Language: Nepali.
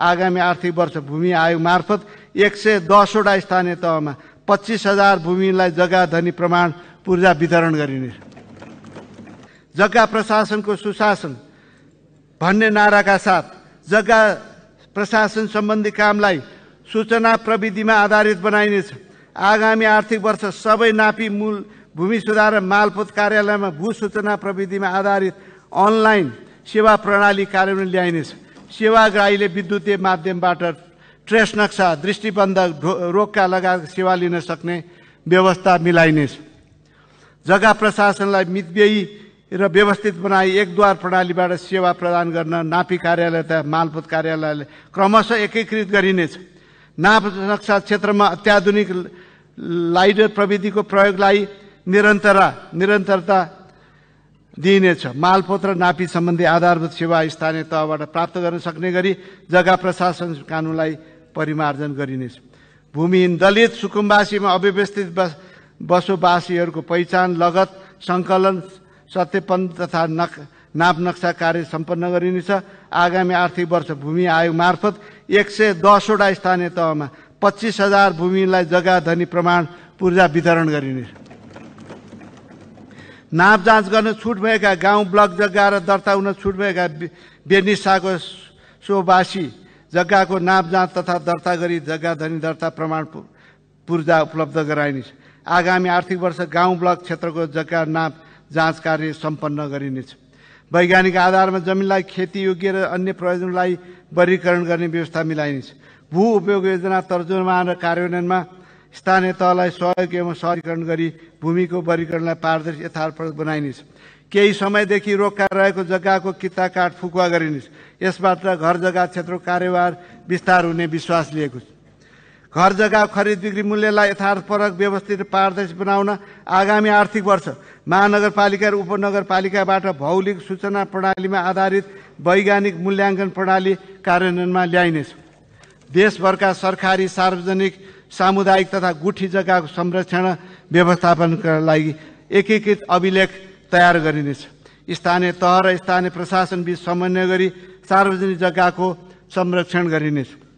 आगामी आर्थिक वर्ष भूमि आयोग मार्फत एक सय दसवटा स्थानीय तहमा पच्चिस हजार भूमिलाई जग्गा धनी प्रमाण पूर्जा वितरण गरिने जग्गा प्रशासनको सुशासन भन्ने नाराका साथ जग्गा प्रशासन सम्बन्धी कामलाई सूचना प्रविधिमा आधारित बनाइनेछ आगामी आर्थिक वर्ष सबै नापी मूल भूमि सुधार र मालपोत कार्यालयमा भू सूचना प्रविधिमा आधारित अनलाइन सेवा प्रणाली कार्यान्वयन ल्याइनेछ सेवाग्राहीले विद्युतीय माध्यमबाट ट्रेस नक्सा दृष्टिबन्धक रोगका लगायत सेवा लिन सक्ने व्यवस्था मिलाइनेछ जग्गा प्रशासनलाई मितव्ययी र व्यवस्थित बनाई एकद्वार प्रणालीबाट सेवा प्रदान गर्न नापी कार्यालय तथा मालपोत कार्यालयले क्रमशः एकीकृत गरिनेछ नाप नक्सा क्षेत्रमा अत्याधुनिक लाइडर प्रविधिको प्रयोगलाई निरन्तर निरन्तरता दिइनेछ मालपत्र नापी सम्बन्धी आधारभूत सेवा स्थानीय तहबाट प्राप्त गर्न सक्ने गरी जग्गा प्रशासन कानुनलाई परिमार्जन गरिनेछ भूमिहीन दलित सुकुम्बासीमा अव्यवस्थित बस बसोबासीहरूको पहिचान लगत सङ्कलन सत्यपन तथा नक नाप नक्सा कार्य सम्पन्न गरिनेछ आगामी आर्थिक वर्ष भूमि आयोग मार्फत एक सय दसवटा स्थानीय तहमा पच्चिस हजार भूमिलाई जग्गा धनी प्रमाण पूर्जा वितरण गरिनेछ नाप जाँच गर्न छुट भएका गाउँ ब्लक जग्गा र दर्ता हुन छुट भएका बेनिसाको सोबासी जग्गाको नाप जाँच तथा दर्ता गरी जग्गा धनी दर्ता प्रमाण पूर्जा उपलब्ध गराइनेछ आगामी आर्थिक वर्ष गाउँ ब्लक क्षेत्रको जग्गा नाप जाँच कार्य सम्पन्न गरिनेछ वैज्ञानिक आधारमा जमिनलाई खेतीयोग्य र अन्य प्रयोजनलाई वर्गीकरण गर्ने व्यवस्था मिलाइनेछ भू उपयोग योजना तर्जुमा र कार्यान्वयनमा स्थानीय तहलाई सहयोग एवं सहरीकरण गरी भूमिको वर्गीकरणलाई पारदर्शी यथार्थप्रद बनाइनेछ केही समयदेखि रोक्का रहेको जग्गाको किता काठ फुकुवा गरिनेछ यसबाट घर जग्गा क्षेत्रको कार्यभार विस्तार हुने विश्वास लिएको छ घर जग्गा खरिद बिक्री मूल्यलाई यथार्थपरक व्यवस्थित पारदर्शी बनाउन आगामी आर्थिक वर्ष महानगरपालिका र उपनगरपालिकाबाट भौलिक सूचना प्रणालीमा आधारित वैज्ञानिक मूल्याङ्कन प्रणाली कार्यान्वयनमा ल्याइनेछ देशभरका सरकारी सार्वजनिक सामुदायिक तथा गुठी जग्गाको संरक्षण व्यवस्थापनका लागि एकीकृत अभिलेख तयार गरिनेछ स्थानीय तह र स्थानीय प्रशासनबीच समन्वय गरी सार्वजनिक जग्गाको संरक्षण गरिनेछ